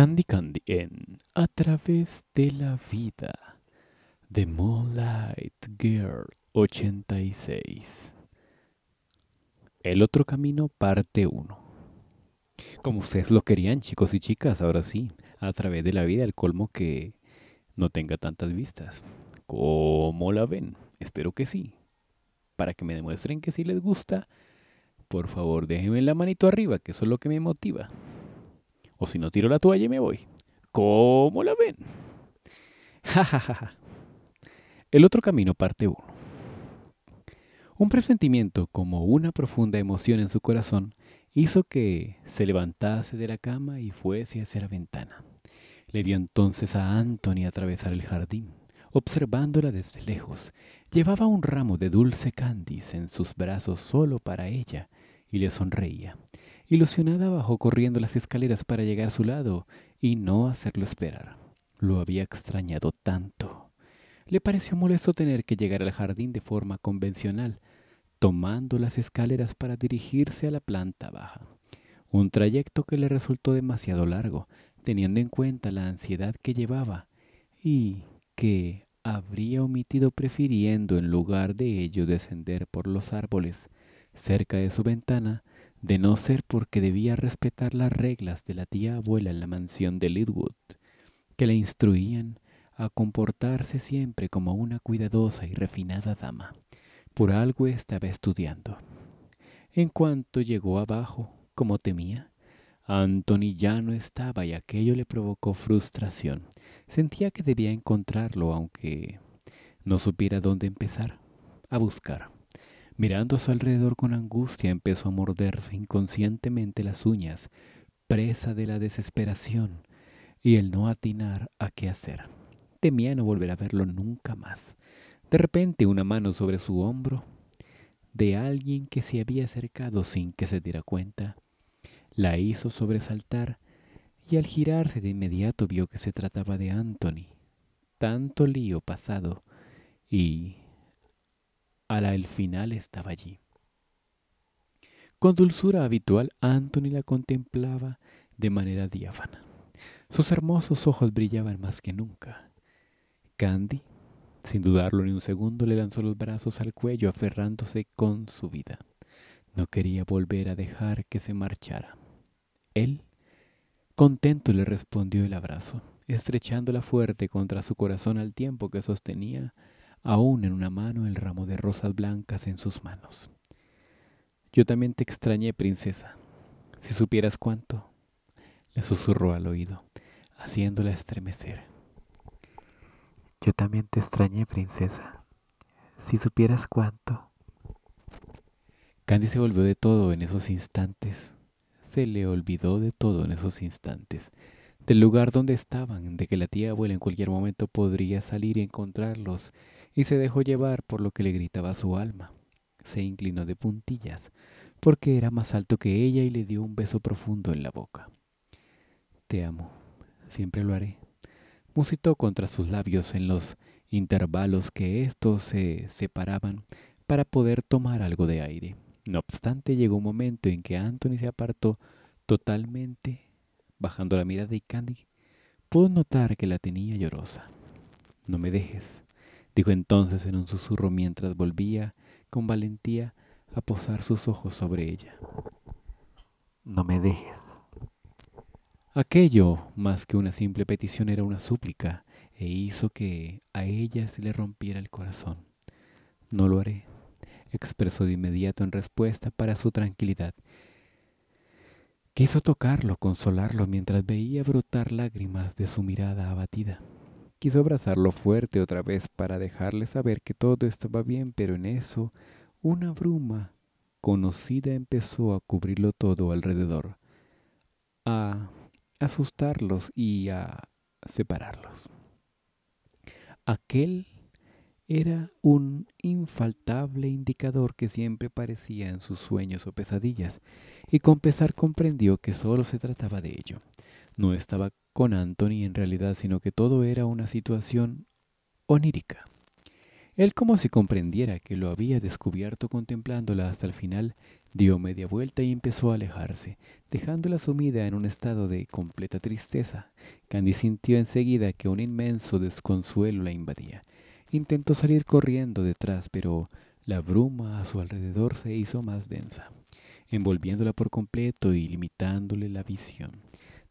Candy Candy en A través de la vida de Moonlight Girl 86. El otro camino parte 1. Como ustedes lo querían, chicos y chicas, ahora sí, a través de la vida, el colmo que no tenga tantas vistas. ¿Cómo la ven? Espero que sí. Para que me demuestren que sí les gusta, por favor déjenme la manito arriba, que eso es lo que me motiva. O si no, tiro la toalla y me voy. ¿Cómo la ven? Ja, ja, El otro camino, parte 1. Un presentimiento como una profunda emoción en su corazón hizo que se levantase de la cama y fuese hacia la ventana. Le vio entonces a Anthony atravesar el jardín, observándola desde lejos. Llevaba un ramo de dulce candiz en sus brazos solo para ella y le sonreía. Ilusionada bajó corriendo las escaleras para llegar a su lado y no hacerlo esperar. Lo había extrañado tanto. Le pareció molesto tener que llegar al jardín de forma convencional, tomando las escaleras para dirigirse a la planta baja. Un trayecto que le resultó demasiado largo, teniendo en cuenta la ansiedad que llevaba y que habría omitido prefiriendo en lugar de ello descender por los árboles. Cerca de su ventana de no ser porque debía respetar las reglas de la tía abuela en la mansión de Lidwood, que le instruían a comportarse siempre como una cuidadosa y refinada dama. Por algo estaba estudiando. En cuanto llegó abajo, como temía, Anthony ya no estaba y aquello le provocó frustración. Sentía que debía encontrarlo, aunque no supiera dónde empezar a buscar. Mirando a su alrededor con angustia empezó a morderse inconscientemente las uñas, presa de la desesperación y el no atinar a qué hacer. Temía no volver a verlo nunca más. De repente una mano sobre su hombro de alguien que se había acercado sin que se diera cuenta la hizo sobresaltar y al girarse de inmediato vio que se trataba de Anthony. Tanto lío pasado y la el final estaba allí. Con dulzura habitual, Anthony la contemplaba de manera diáfana. Sus hermosos ojos brillaban más que nunca. Candy, sin dudarlo ni un segundo, le lanzó los brazos al cuello, aferrándose con su vida. No quería volver a dejar que se marchara. Él, contento, le respondió el abrazo, estrechándola fuerte contra su corazón al tiempo que sostenía aún en una mano el blancas en sus manos. Yo también te extrañé, princesa. Si supieras cuánto, le susurró al oído, haciéndola estremecer. Yo también te extrañé, princesa. Si supieras cuánto. Candy se volvió de todo en esos instantes. Se le olvidó de todo en esos instantes. Del lugar donde estaban, de que la tía abuela en cualquier momento podría salir y encontrarlos y se dejó llevar por lo que le gritaba su alma. Se inclinó de puntillas, porque era más alto que ella y le dio un beso profundo en la boca. Te amo, siempre lo haré, musitó contra sus labios en los intervalos que estos se separaban para poder tomar algo de aire. No obstante, llegó un momento en que Anthony se apartó totalmente, bajando la mirada de Candy pudo notar que la tenía llorosa. No me dejes, dijo entonces en un susurro mientras volvía con valentía a posar sus ojos sobre ella. No me dejes. Aquello, más que una simple petición, era una súplica e hizo que a ella se le rompiera el corazón. No lo haré, expresó de inmediato en respuesta para su tranquilidad. Quiso tocarlo, consolarlo mientras veía brotar lágrimas de su mirada abatida. Quiso abrazarlo fuerte otra vez para dejarle saber que todo estaba bien, pero en eso una bruma conocida empezó a cubrirlo todo alrededor, a asustarlos y a separarlos. Aquel era un infaltable indicador que siempre parecía en sus sueños o pesadillas, y con pesar comprendió que solo se trataba de ello. No estaba con Anthony en realidad, sino que todo era una situación onírica. Él como si comprendiera que lo había descubierto contemplándola hasta el final, dio media vuelta y empezó a alejarse, dejándola sumida en un estado de completa tristeza. Candy sintió enseguida que un inmenso desconsuelo la invadía. Intentó salir corriendo detrás, pero la bruma a su alrededor se hizo más densa, envolviéndola por completo y limitándole la visión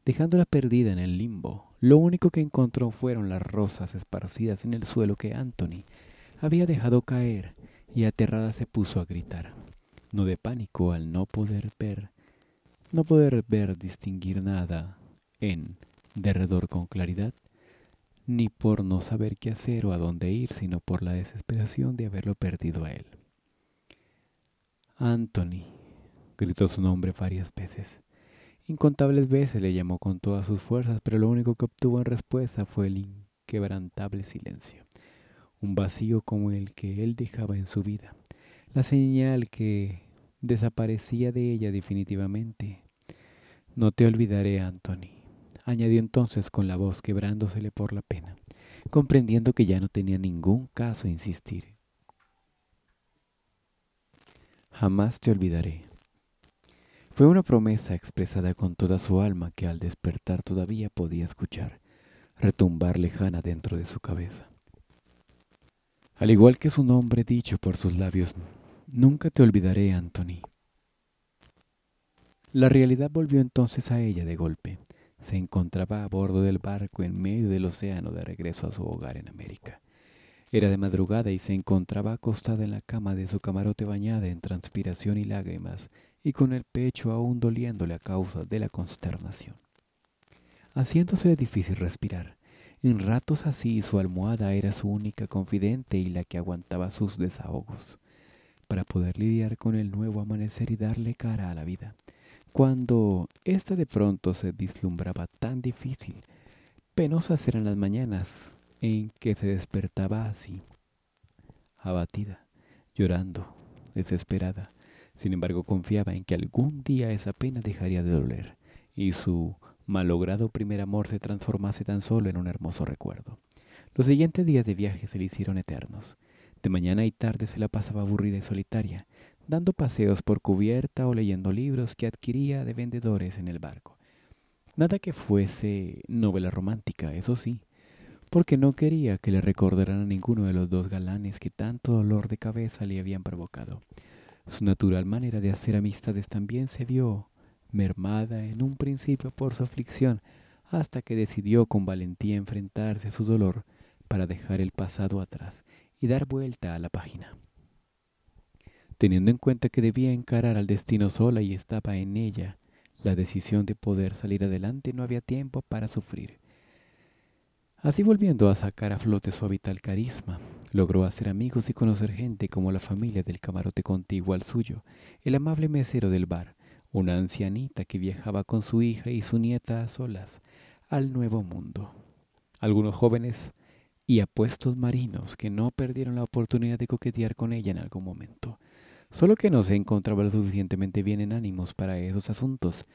dejándola perdida en el limbo. Lo único que encontró fueron las rosas esparcidas en el suelo que Anthony había dejado caer y aterrada se puso a gritar, no de pánico al no poder ver, no poder ver distinguir nada en derredor con claridad, ni por no saber qué hacer o a dónde ir, sino por la desesperación de haberlo perdido a él. Anthony, gritó su nombre varias veces. Incontables veces le llamó con todas sus fuerzas, pero lo único que obtuvo en respuesta fue el inquebrantable silencio, un vacío como el que él dejaba en su vida, la señal que desaparecía de ella definitivamente. No te olvidaré, Anthony, añadió entonces con la voz quebrándosele por la pena, comprendiendo que ya no tenía ningún caso insistir. Jamás te olvidaré. Fue una promesa expresada con toda su alma que al despertar todavía podía escuchar retumbar lejana dentro de su cabeza. Al igual que su nombre dicho por sus labios, nunca te olvidaré, Anthony. La realidad volvió entonces a ella de golpe. Se encontraba a bordo del barco en medio del océano de regreso a su hogar en América. Era de madrugada y se encontraba acostada en la cama de su camarote bañada en transpiración y lágrimas y con el pecho aún doliéndole a causa de la consternación. Haciéndose difícil respirar, en ratos así su almohada era su única confidente y la que aguantaba sus desahogos, para poder lidiar con el nuevo amanecer y darle cara a la vida, cuando ésta de pronto se vislumbraba tan difícil. Penosas eran las mañanas en que se despertaba así, abatida, llorando, desesperada, sin embargo, confiaba en que algún día esa pena dejaría de doler y su malogrado primer amor se transformase tan solo en un hermoso recuerdo. Los siguientes días de viaje se le hicieron eternos. De mañana y tarde se la pasaba aburrida y solitaria, dando paseos por cubierta o leyendo libros que adquiría de vendedores en el barco. Nada que fuese novela romántica, eso sí, porque no quería que le recordaran a ninguno de los dos galanes que tanto dolor de cabeza le habían provocado. Su natural manera de hacer amistades también se vio mermada en un principio por su aflicción, hasta que decidió con valentía enfrentarse a su dolor para dejar el pasado atrás y dar vuelta a la página. Teniendo en cuenta que debía encarar al destino sola y estaba en ella la decisión de poder salir adelante, no había tiempo para sufrir. Así volviendo a sacar a flote su vital carisma, Logró hacer amigos y conocer gente como la familia del camarote contiguo al suyo, el amable mesero del bar, una ancianita que viajaba con su hija y su nieta a solas al Nuevo Mundo. Algunos jóvenes y apuestos marinos que no perdieron la oportunidad de coquetear con ella en algún momento, solo que no se encontraba lo suficientemente bien en ánimos para esos asuntos.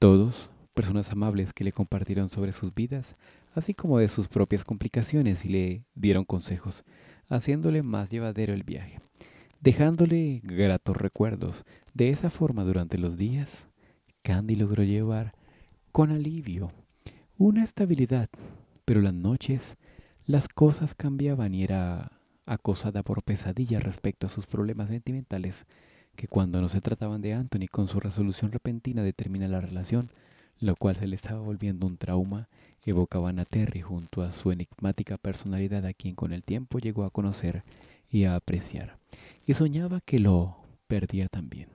Todos, personas amables que le compartieron sobre sus vidas, así como de sus propias complicaciones y le dieron consejos, haciéndole más llevadero el viaje, dejándole gratos recuerdos. De esa forma durante los días, Candy logró llevar con alivio una estabilidad, pero las noches las cosas cambiaban y era acosada por pesadillas respecto a sus problemas sentimentales, que cuando no se trataban de Anthony con su resolución repentina de terminar la relación, lo cual se le estaba volviendo un trauma evocaban a Terry junto a su enigmática personalidad a quien con el tiempo llegó a conocer y a apreciar, y soñaba que lo perdía también.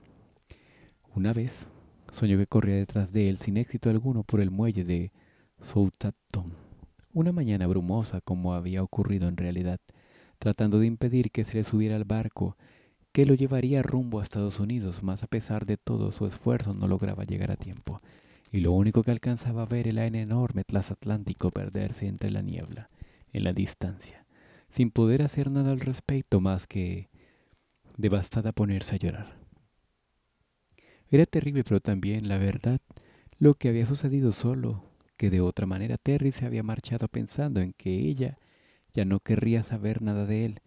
Una vez soñó que corría detrás de él sin éxito alguno por el muelle de Southampton, una mañana brumosa como había ocurrido en realidad, tratando de impedir que se le subiera al barco que lo llevaría rumbo a Estados Unidos, mas a pesar de todo su esfuerzo no lograba llegar a tiempo y lo único que alcanzaba a ver era el enorme trasatlántico perderse entre la niebla, en la distancia, sin poder hacer nada al respecto más que devastada ponerse a llorar. Era terrible, pero también, la verdad, lo que había sucedido solo, que de otra manera Terry se había marchado pensando en que ella ya no querría saber nada de él,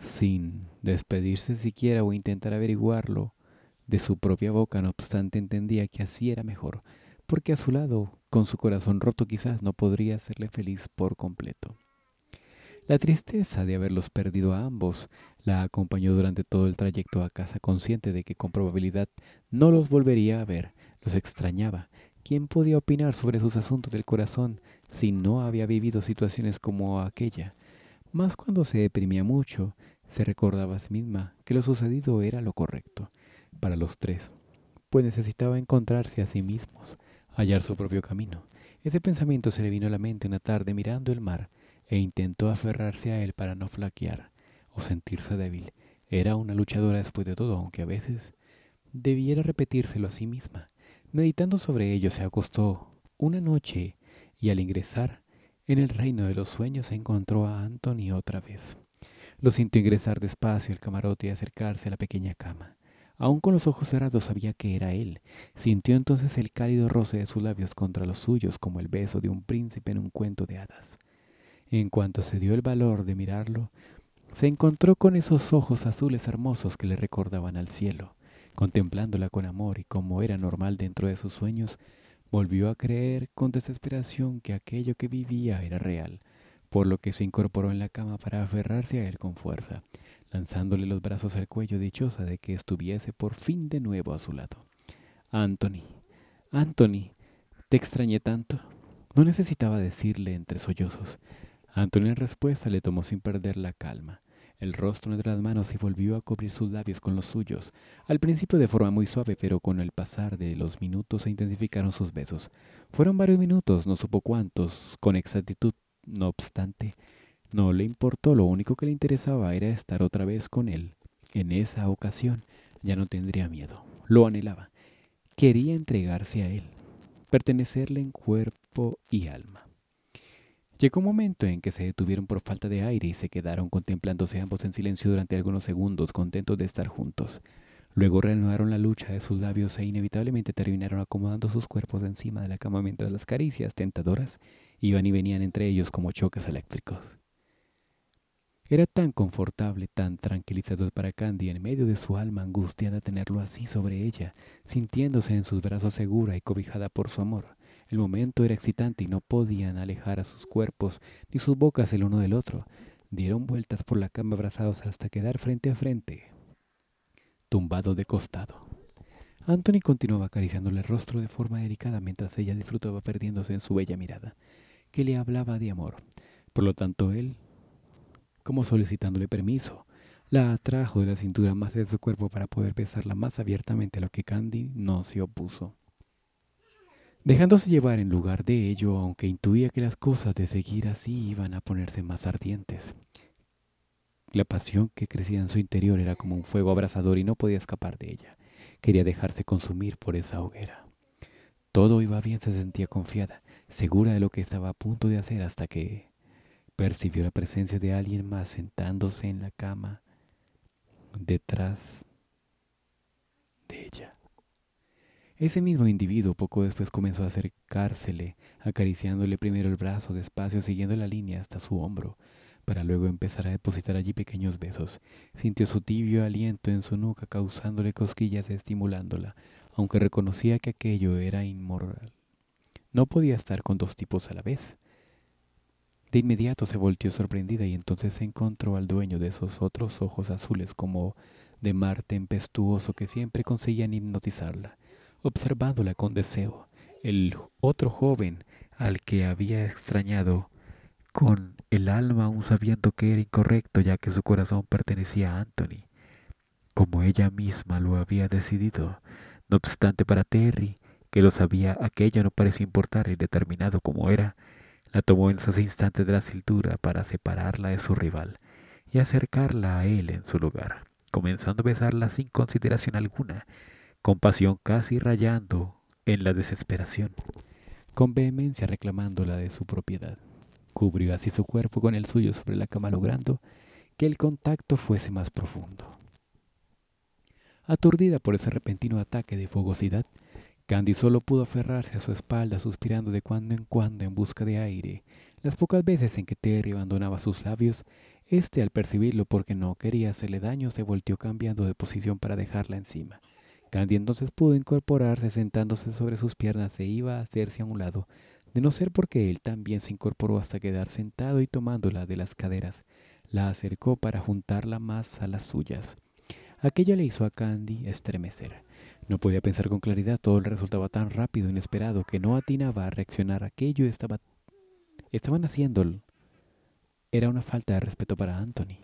sin despedirse siquiera o intentar averiguarlo de su propia boca, no obstante entendía que así era mejor, porque a su lado, con su corazón roto quizás no podría hacerle feliz por completo. La tristeza de haberlos perdido a ambos la acompañó durante todo el trayecto a casa consciente de que con probabilidad no los volvería a ver, los extrañaba. ¿Quién podía opinar sobre sus asuntos del corazón si no había vivido situaciones como aquella? Más cuando se deprimía mucho, se recordaba a sí misma que lo sucedido era lo correcto para los tres, pues necesitaba encontrarse a sí mismos, hallar su propio camino. Ese pensamiento se le vino a la mente una tarde mirando el mar e intentó aferrarse a él para no flaquear o sentirse débil. Era una luchadora después de todo, aunque a veces debiera repetírselo a sí misma. Meditando sobre ello, se acostó una noche y al ingresar en el reino de los sueños se encontró a Anthony otra vez. Lo sintió ingresar despacio al camarote y acercarse a la pequeña cama. Aún con los ojos cerrados sabía que era él. Sintió entonces el cálido roce de sus labios contra los suyos como el beso de un príncipe en un cuento de hadas. En cuanto se dio el valor de mirarlo, se encontró con esos ojos azules hermosos que le recordaban al cielo. Contemplándola con amor y como era normal dentro de sus sueños, volvió a creer con desesperación que aquello que vivía era real, por lo que se incorporó en la cama para aferrarse a él con fuerza lanzándole los brazos al cuello, dichosa de que estuviese por fin de nuevo a su lado. Anthony, Anthony, te extrañé tanto. No necesitaba decirle entre sollozos. Anthony en respuesta le tomó sin perder la calma el rostro entre las manos y volvió a cubrir sus labios con los suyos, al principio de forma muy suave, pero con el pasar de los minutos se intensificaron sus besos. Fueron varios minutos, no supo cuántos, con exactitud, no obstante, no le importó, lo único que le interesaba era estar otra vez con él. En esa ocasión ya no tendría miedo, lo anhelaba. Quería entregarse a él, pertenecerle en cuerpo y alma. Llegó un momento en que se detuvieron por falta de aire y se quedaron contemplándose ambos en silencio durante algunos segundos, contentos de estar juntos. Luego reanudaron la lucha de sus labios e inevitablemente terminaron acomodando sus cuerpos encima de la cama mientras las caricias tentadoras iban y venían entre ellos como choques eléctricos. Era tan confortable, tan tranquilizador para Candy en medio de su alma angustiada tenerlo así sobre ella, sintiéndose en sus brazos segura y cobijada por su amor. El momento era excitante y no podían alejar a sus cuerpos ni sus bocas el uno del otro. Dieron vueltas por la cama abrazados hasta quedar frente a frente, tumbado de costado. Anthony continuaba acariciándole el rostro de forma delicada mientras ella disfrutaba perdiéndose en su bella mirada, que le hablaba de amor. Por lo tanto, él como solicitándole permiso. La atrajo de la cintura más de su cuerpo para poder besarla más abiertamente, a lo que Candy no se opuso. Dejándose llevar en lugar de ello, aunque intuía que las cosas de seguir así iban a ponerse más ardientes. La pasión que crecía en su interior era como un fuego abrasador y no podía escapar de ella. Quería dejarse consumir por esa hoguera. Todo iba bien, se sentía confiada, segura de lo que estaba a punto de hacer hasta que percibió la presencia de alguien más sentándose en la cama detrás de ella. Ese mismo individuo poco después comenzó a acercársele, acariciándole primero el brazo despacio, siguiendo la línea hasta su hombro, para luego empezar a depositar allí pequeños besos. Sintió su tibio aliento en su nuca, causándole cosquillas y estimulándola, aunque reconocía que aquello era inmoral. No podía estar con dos tipos a la vez. De inmediato se volteó sorprendida y entonces encontró al dueño de esos otros ojos azules como de mar tempestuoso que siempre conseguían hipnotizarla, observándola con deseo. El otro joven al que había extrañado con el alma aún sabiendo que era incorrecto ya que su corazón pertenecía a Anthony, como ella misma lo había decidido. No obstante para Terry, que lo sabía, aquello no parecía y determinado como era, la tomó en esos instantes de la cintura para separarla de su rival y acercarla a él en su lugar, comenzando a besarla sin consideración alguna, con pasión casi rayando en la desesperación, con vehemencia reclamándola de su propiedad. Cubrió así su cuerpo con el suyo sobre la cama logrando que el contacto fuese más profundo. Aturdida por ese repentino ataque de fogosidad, Candy solo pudo aferrarse a su espalda suspirando de cuando en cuando en busca de aire. Las pocas veces en que Terry abandonaba sus labios, este al percibirlo porque no quería hacerle daño se volteó cambiando de posición para dejarla encima. Candy entonces pudo incorporarse sentándose sobre sus piernas e iba a hacerse a un lado, de no ser porque él también se incorporó hasta quedar sentado y tomándola de las caderas. La acercó para juntarla más a las suyas. Aquella le hizo a Candy estremecer. No podía pensar con claridad, todo le resultaba tan rápido, inesperado, que no atinaba a reaccionar. Aquello estaba, estaban haciéndolo. Era una falta de respeto para Anthony,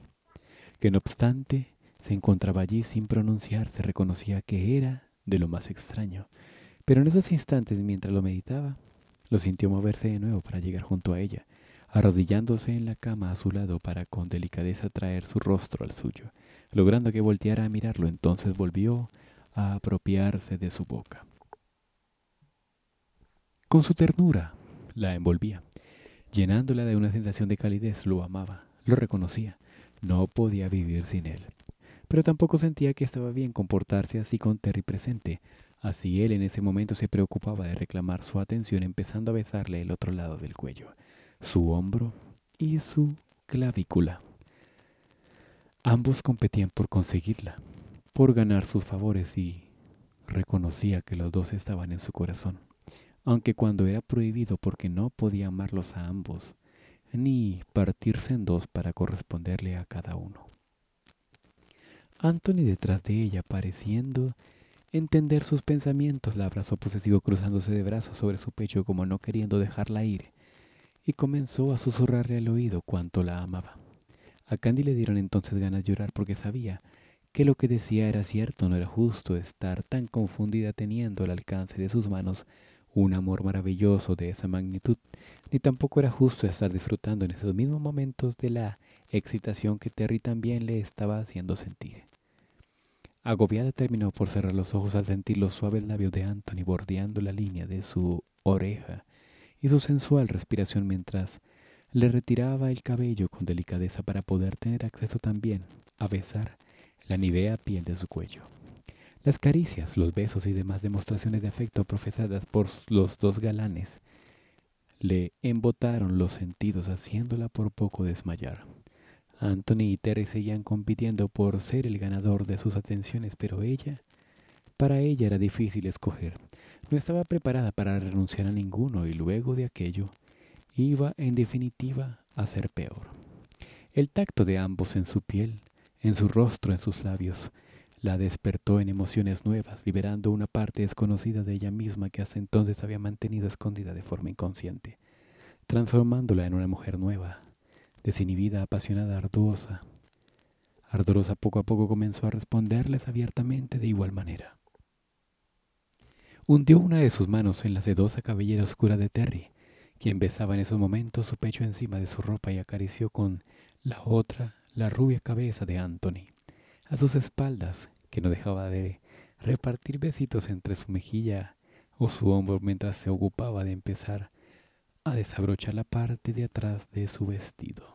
que no obstante se encontraba allí sin pronunciarse, reconocía que era de lo más extraño. Pero en esos instantes, mientras lo meditaba, lo sintió moverse de nuevo para llegar junto a ella, arrodillándose en la cama a su lado para con delicadeza traer su rostro al suyo, logrando que volteara a mirarlo. Entonces volvió a apropiarse de su boca. Con su ternura la envolvía, llenándola de una sensación de calidez. Lo amaba, lo reconocía, no podía vivir sin él. Pero tampoco sentía que estaba bien comportarse así con Terry presente, así él en ese momento se preocupaba de reclamar su atención empezando a besarle el otro lado del cuello, su hombro y su clavícula. Ambos competían por conseguirla por ganar sus favores y reconocía que los dos estaban en su corazón, aunque cuando era prohibido porque no podía amarlos a ambos, ni partirse en dos para corresponderle a cada uno. Anthony detrás de ella, pareciendo entender sus pensamientos, la abrazó posesivo cruzándose de brazos sobre su pecho como no queriendo dejarla ir, y comenzó a susurrarle al oído cuánto la amaba. A Candy le dieron entonces ganas de llorar porque sabía que lo que decía era cierto, no era justo estar tan confundida teniendo al alcance de sus manos un amor maravilloso de esa magnitud, ni tampoco era justo estar disfrutando en esos mismos momentos de la excitación que Terry también le estaba haciendo sentir. Agobiada terminó por cerrar los ojos al sentir los suaves labios de Anthony bordeando la línea de su oreja y su sensual respiración mientras le retiraba el cabello con delicadeza para poder tener acceso también a besar la nivea piel de su cuello. Las caricias, los besos y demás demostraciones de afecto profesadas por los dos galanes le embotaron los sentidos haciéndola por poco desmayar. Anthony y Terry seguían compitiendo por ser el ganador de sus atenciones, pero ella, para ella era difícil escoger. No estaba preparada para renunciar a ninguno y luego de aquello iba en definitiva a ser peor. El tacto de ambos en su piel en su rostro, en sus labios. La despertó en emociones nuevas, liberando una parte desconocida de ella misma que hasta entonces había mantenido escondida de forma inconsciente, transformándola en una mujer nueva, desinhibida, apasionada, arduosa. Ardorosa poco a poco comenzó a responderles abiertamente de igual manera. Hundió una de sus manos en la sedosa cabellera oscura de Terry, quien besaba en esos momentos su pecho encima de su ropa y acarició con la otra la rubia cabeza de Anthony. A sus espaldas, que no dejaba de repartir besitos entre su mejilla o su hombro mientras se ocupaba de empezar a desabrochar la parte de atrás de su vestido.